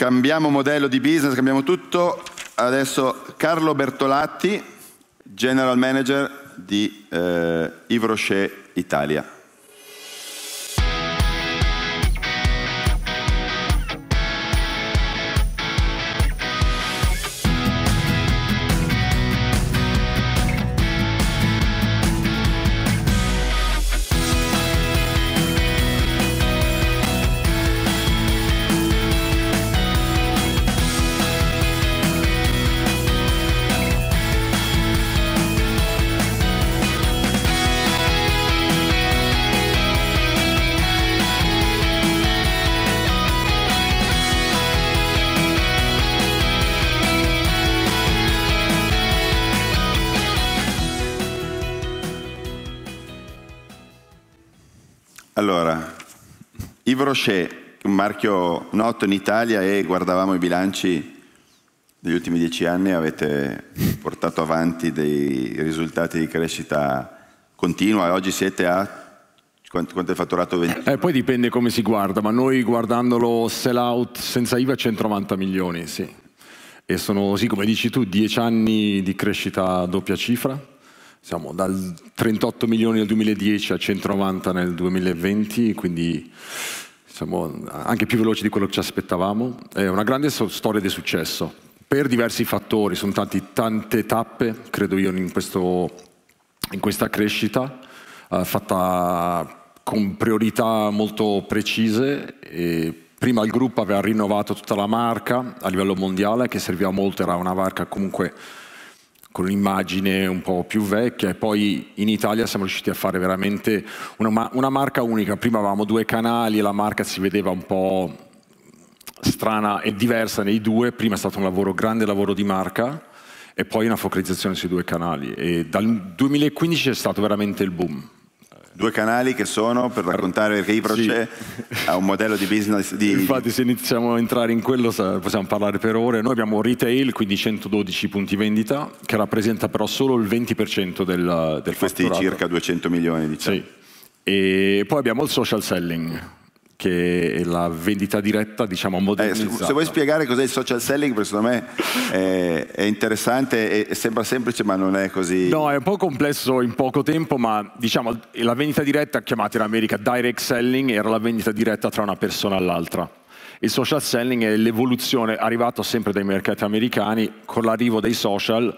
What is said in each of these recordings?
cambiamo modello di business, cambiamo tutto. Adesso Carlo Bertolatti, General Manager di eh, Yves Rocher Italia. Allora, Yves Rocher, un marchio noto in Italia e guardavamo i bilanci degli ultimi dieci anni avete portato avanti dei risultati di crescita continua. e Oggi siete a quanto, è fatturato? 20? Eh, poi dipende come si guarda, ma noi guardandolo sell out senza IVA 190 milioni, sì. E sono, sì, come dici tu, dieci anni di crescita a doppia cifra siamo dal 38 milioni nel 2010 a 190 nel 2020, quindi diciamo, anche più veloci di quello che ci aspettavamo. È una grande storia di successo per diversi fattori, sono tanti, tante tappe, credo io, in, questo, in questa crescita, eh, fatta con priorità molto precise. prima il gruppo aveva rinnovato tutta la marca a livello mondiale, che serviva molto, era una marca comunque con un'immagine un po' più vecchia e poi in Italia siamo riusciti a fare veramente una, una marca unica. Prima avevamo due canali e la marca si vedeva un po' strana e diversa nei due. Prima è stato un lavoro, grande lavoro di marca e poi una focalizzazione sui due canali. E dal 2015 è stato veramente il boom due canali che sono per raccontare perché Iproce sì. ha un modello di business di... Infatti se iniziamo a entrare in quello possiamo parlare per ore. Noi abbiamo retail, quindi 112 punti vendita, che rappresenta però solo il 20% del, del Questi fatturato. circa 200 milioni, diciamo. Sì. E poi abbiamo il social selling, che è la vendita diretta diciamo modernizzata. Eh, se vuoi spiegare cos'è il social selling, secondo me è, è interessante e sembra semplice ma non è così. No, è un po' complesso in poco tempo, ma diciamo la vendita diretta chiamata in America direct selling era la vendita diretta tra una persona all'altra Il social selling è l'evoluzione arrivata sempre dai mercati americani, con l'arrivo dei social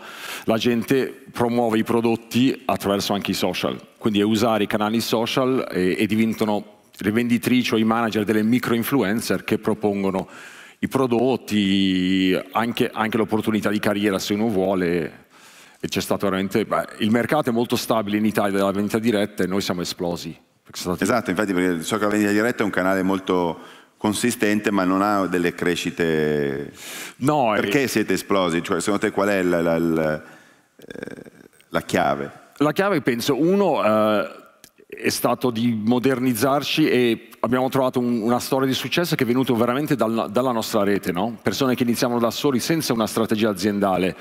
la gente promuove i prodotti attraverso anche i social, quindi è usare i canali social e, e diventano le venditrici o i manager delle micro influencer che propongono i prodotti, anche, anche l'opportunità di carriera se uno vuole. c'è stato veramente, beh, il mercato è molto stabile in Italia della vendita diretta e noi siamo esplosi. Esatto, infatti perché so che la vendita diretta è un canale molto consistente ma non ha delle crescite... No, perché è... siete esplosi? Cioè, secondo te qual è la, la, la, eh, la chiave? La chiave penso, uno, eh, è stato di modernizzarci e abbiamo trovato un, una storia di successo che è venuto veramente dal, dalla nostra rete, no? persone che iniziano da soli senza una strategia aziendale.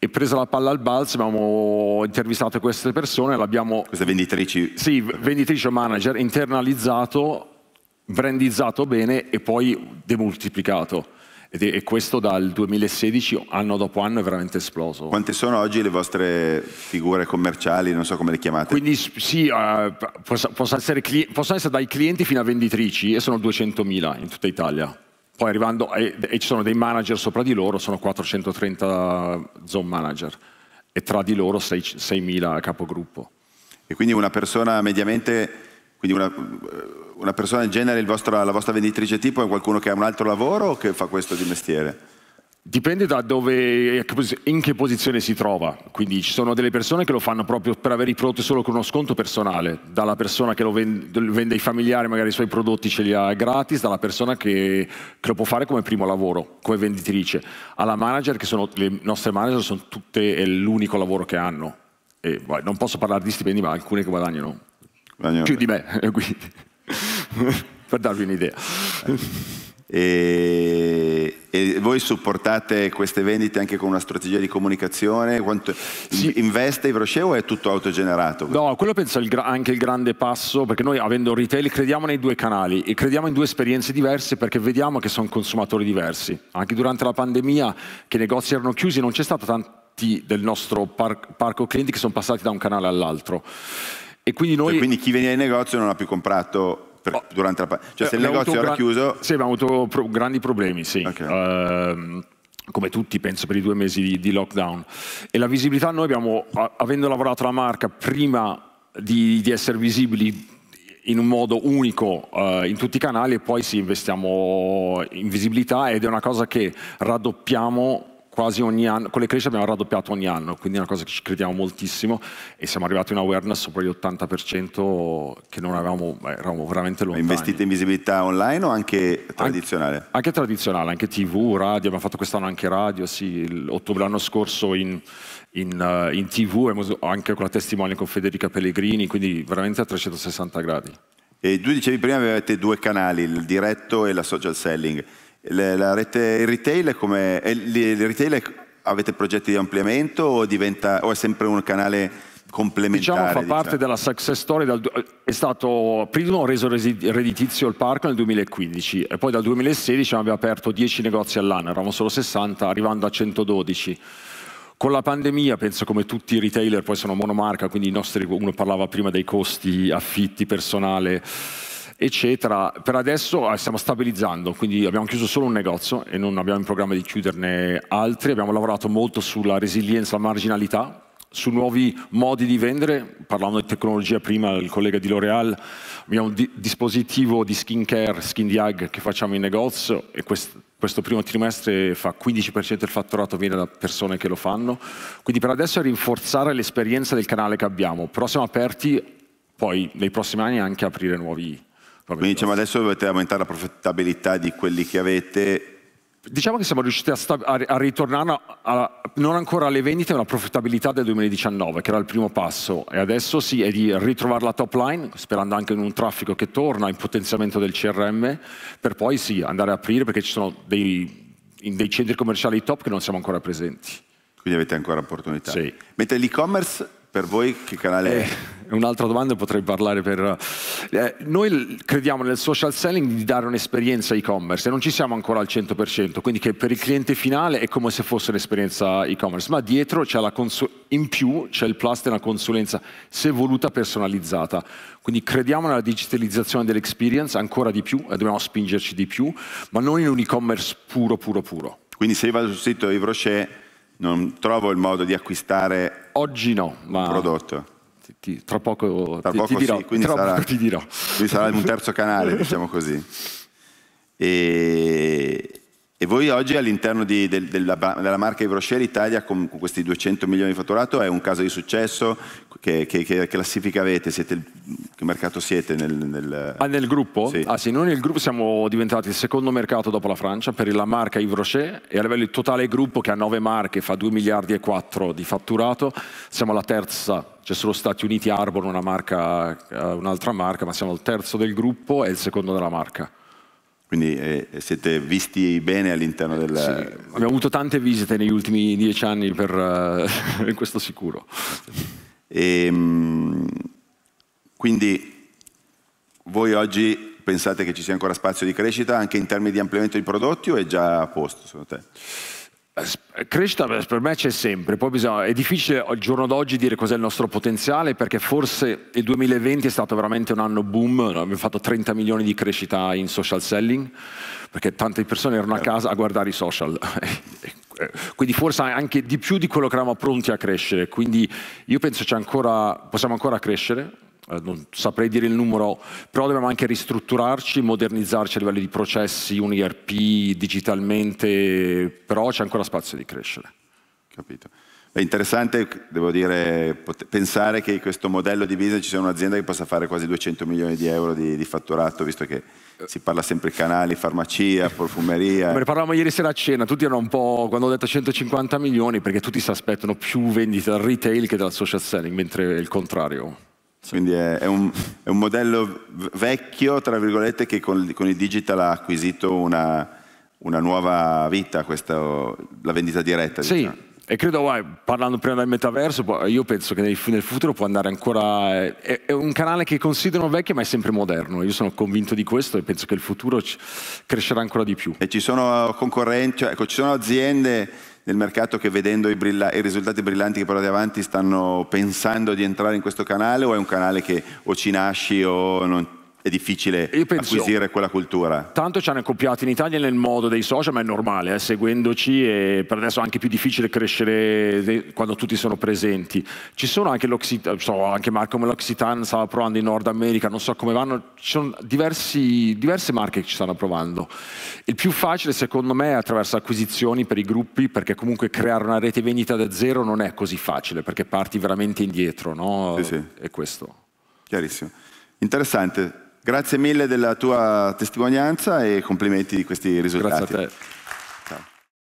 E presa la palla al balzo abbiamo intervistato queste persone, l'abbiamo... Queste venditrici? Sì, venditrici o manager, internalizzato, brandizzato bene e poi demultiplicato e questo dal 2016, anno dopo anno, è veramente esploso. Quante sono oggi le vostre figure commerciali, non so come le chiamate? Quindi sì, uh, eh, possono essere, possono essere dai clienti fino a venditrici e sono 200.000 in tutta Italia. Poi arrivando, e, e, ci sono dei manager sopra di loro, sono 430 zone manager e tra di loro 6.000 capogruppo. E quindi una persona mediamente, quindi una, una persona in genere, vostro, la vostra venditrice tipo è qualcuno che ha un altro lavoro o che fa questo di mestiere? Dipende da dove, in che posizione si trova. Quindi ci sono delle persone che lo fanno proprio per avere i prodotti solo con uno sconto personale, dalla persona che lo vende, vende ai familiari, magari i suoi prodotti ce li ha gratis, dalla persona che, che, lo può fare come primo lavoro, come venditrice, alla manager, che sono le nostre manager, sono tutte, è l'unico lavoro che hanno. E, non posso parlare di stipendi, ma alcune che guadagnano, più di me. Quindi. per darvi un'idea. E, e, voi supportate queste vendite anche con una strategia di comunicazione? Quanto sì. investe Ivrochet o è tutto autogenerato? No, quello penso il anche il grande passo, perché noi avendo retail crediamo nei due canali e crediamo in due esperienze diverse perché vediamo che sono consumatori diversi. Anche durante la pandemia che i negozi erano chiusi non c'è stato tanti del nostro par parco clienti che sono passati da un canale all'altro. E quindi, noi... e quindi chi veniva in negozio non ha più comprato per, oh. durante la pandemia? Cioè eh, se il negozio era chiuso... Sì, abbiamo avuto pro grandi problemi, sì. Okay. Uh, come tutti penso per i due mesi di, di lockdown. E la visibilità noi abbiamo, avendo lavorato la marca prima di, di essere visibili in un modo unico uh, in tutti i canali e poi sì, investiamo in visibilità ed è una cosa che raddoppiamo quasi ogni anno, con le crescite abbiamo raddoppiato ogni anno, quindi è una cosa che ci crediamo moltissimo e siamo arrivati a un awareness sopra gli 80% che non avevamo, beh, eravamo veramente lontani. investite in visibilità online o anche tradizionale? Anche, anche tradizionale, anche tv, radio, abbiamo fatto quest'anno anche radio, sì, ottobre l'anno scorso in, in, eh, in tv, anche con la testimonial con Federica Pellegrini, quindi veramente a 360 gradi. E tu dicevi prima che avevate due canali, il diretto e la social selling. Le, la rete, il retail è come... Il retail è, avete progetti di ampliamento o, diventa, o è sempre un canale complementare. Diciamo fa diciamo. parte della success story, dal, è stato prima reso redditizio il parco nel 2015 e poi dal 2016 abbiamo aperto 10 negozi all'anno, eravamo solo 60, arrivando a 112. Con la pandemia, penso come tutti i retailer, poi sono monomarca, quindi nostri, uno parlava prima dei costi, affitti, personale, eccetera. Per adesso eh, stiamo stabilizzando, quindi abbiamo chiuso solo un negozio e non abbiamo in programma di chiuderne altri. Abbiamo lavorato molto sulla resilienza, la marginalità, su nuovi modi di vendere, parlando di tecnologia prima il collega di L'Oreal, abbiamo un di dispositivo di skincare, skin diag che facciamo in negozio e quest questo primo trimestre fa 15% del fatturato viene da persone che lo fanno, quindi per adesso è rinforzare l'esperienza del canale che abbiamo, però siamo aperti poi nei prossimi anni anche a aprire nuovi quindi diciamo adesso dovete aumentare la profittabilità di quelli che avete. Diciamo che siamo riusciti a, a, a ritornare a, a, non ancora alle vendite, ma alla profittabilità del 2019, che era il primo passo. E adesso sì, è di ritrovare la top line, sperando anche in un traffico che torna, in potenziamento del CRM, per poi sì, andare a aprire perché ci sono dei, dei centri commerciali top che non siamo ancora presenti. Quindi avete ancora opportunità. Sì. Mentre l'e-commerce per voi che canale eh. è? è un'altra domanda, potrei parlare per... Eh, noi crediamo nel social selling di dare un'esperienza e-commerce e non ci siamo ancora al 100%, quindi che per il cliente finale è come se fosse un'esperienza e-commerce, ma dietro c'è la in più c'è il plus della consulenza, se voluta, personalizzata. Quindi crediamo nella digitalizzazione dell'experience ancora di più e dobbiamo spingerci di più, ma non in un e-commerce puro, puro, puro. Quindi se io vado sul sito di Rocher non trovo il modo di acquistare Oggi no, ma... un prodotto. Ti, ti, tra poco, tra ti, poco ti, dirò, sì, tra sarà, poco ti dirò. Quindi sarà un terzo canale, diciamo così. E, e voi oggi all'interno del, della, della, marca Ivrosher Italia con, con, questi 200 milioni di fatturato è un caso di successo? Che, che, che classifica avete? Siete, che mercato siete? Nel, nel... Ah, nel gruppo? Sì. Ah sì, noi nel gruppo siamo diventati il secondo mercato dopo la Francia per la marca Ivrosher e a livello di totale gruppo che ha 9 marche, fa 2 miliardi e 4 di fatturato, siamo la terza c'è cioè, solo Stati Uniti Arbor, eh, un'altra marca, ma siamo il terzo del gruppo e il secondo della marca. Quindi eh, siete visti bene all'interno del... Sì, abbiamo avuto tante visite negli ultimi dieci anni, per uh, questo sicuro. E, ehm, quindi voi oggi pensate che ci sia ancora spazio di crescita anche in termini di ampliamento di prodotti o è già a posto secondo te? Crescita per me c'è sempre, poi bisogna, è difficile al giorno d'oggi dire cos'è il nostro potenziale perché forse il 2020 è stato veramente un anno boom, abbiamo fatto 30 milioni di crescita in social selling perché tante persone erano a certo. casa a guardare i social, eh, eh, quindi forse anche di più di quello che eravamo pronti a crescere, quindi io penso che ancora, possiamo ancora crescere, eh, non saprei dire il numero, però dobbiamo anche ristrutturarci, modernizzarci a livello di processi, un IRP digitalmente, però c'è ancora spazio di crescere. Capito. È interessante, devo dire, pensare che questo modello di business ci sia un'azienda che possa fare quasi 200 milioni di euro di, di fatturato, visto che si parla sempre di canali, farmacia, profumeria. Ne parlavamo ieri sera a cena, tutti erano un po', quando ho detto 150 milioni, perché tutti si aspettano più vendite dal retail che dal social selling, mentre è il contrario. Quindi è, è, un, è, un, modello vecchio, tra virgolette, che con, con il digital ha acquisito una, una nuova vita, questa, la vendita diretta. Sì. Diciamo. E credo, parlando prima del metaverso, io penso che nel, futuro può andare ancora... È, un canale che considerano vecchio ma è sempre moderno. Io sono convinto di questo e penso che il futuro crescerà ancora di più. E ci sono concorrenti, cioè, ecco, ci sono aziende del mercato che vedendo i, i, risultati brillanti che portate avanti stanno pensando di entrare in questo canale o è un canale che o ci nasci o non è difficile penso, acquisire quella cultura. Tanto ci hanno copiato in Italia nel modo dei social, ma è normale, eh, seguendoci è per adesso anche più difficile crescere quando tutti sono presenti. Ci sono anche l'Occitan, so, anche Marco l'Occitan stava provando in Nord America, non so come vanno, ci sono diversi, diverse marche che ci stanno provando. Il più facile secondo me è attraverso acquisizioni per i gruppi, perché comunque creare una rete vendita da zero non è così facile, perché parti veramente indietro, no? Sì, sì. È questo. Chiarissimo. Interessante, Grazie mille della tua testimonianza e complimenti di questi risultati. Grazie a te.